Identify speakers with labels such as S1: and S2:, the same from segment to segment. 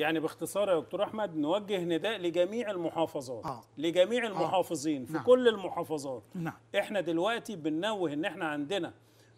S1: يعني باختصار يا دكتور احمد نوجه نداء لجميع المحافظات آه. لجميع آه. المحافظين آه. في نعم. كل المحافظات نعم. احنا دلوقتي بننوه ان احنا عندنا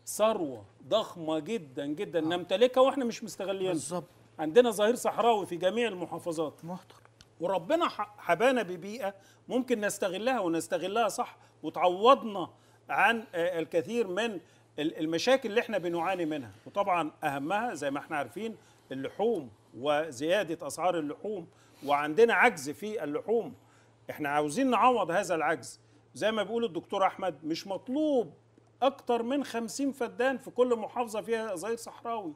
S1: ثروه ضخمه جدا جدا آه. نمتلكها واحنا مش مستغلينها بالظبط عندنا ظهير صحراوي في جميع المحافظات محتر وربنا حبانا ببيئه ممكن نستغلها ونستغلها صح وتعوضنا عن آه، الكثير من المشاكل اللي احنا بنعاني منها وطبعا اهمها زي ما احنا عارفين اللحوم وزياده اسعار اللحوم وعندنا عجز في اللحوم احنا عاوزين نعوض هذا العجز زي ما بيقول الدكتور احمد مش مطلوب اكتر من 50 فدان في كل محافظه فيها زي صحراوي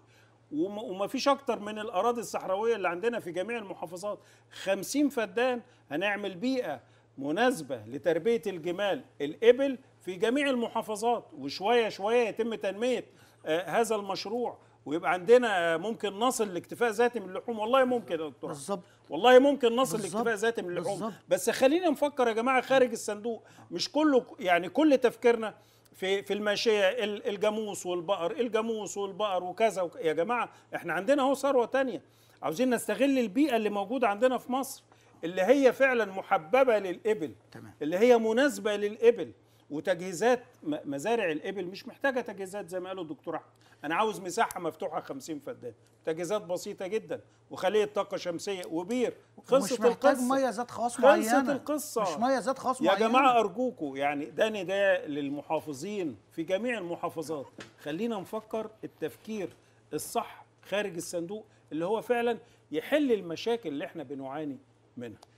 S1: وما فيش اكتر من الاراضي الصحراويه اللي عندنا في جميع المحافظات 50 فدان هنعمل بيئه مناسبه لتربيه الجمال الابل في جميع المحافظات وشويه شويه يتم تنميه آه، هذا المشروع ويبقى عندنا ممكن نصل لاكتفاء ذاتي من اللحوم والله ممكن يا دكتور بالظبط والله ممكن نصل لاكتفاء ذاتي من اللحوم بالزبط. بس خلينا نفكر يا جماعه خارج الصندوق مش كله يعني كل تفكيرنا في في الماشيه الجاموس والبقر الجاموس والبقر وكذا وك... يا جماعه احنا عندنا اهو ثروه ثانيه عاوزين نستغل البيئه اللي موجوده عندنا في مصر اللي هي فعلا محببه للابل تمام. اللي هي مناسبه للابل وتجهيزات مزارع الإبل مش محتاجة تجهيزات زي ما قالوا الدكتور أحمد أنا عاوز مساحة مفتوحة 50 فدان تجهيزات بسيطة جدا وخلية طاقة شمسية وبير خلصت مش محتاج مية ذات خاص معينة خلصت القصة مش مية ذات خاص معينة يا جماعة أرجوكوا يعني ده نداء للمحافظين في جميع المحافظات خلينا نفكر التفكير الصح خارج الصندوق اللي هو فعلا يحل المشاكل اللي احنا بنعاني منها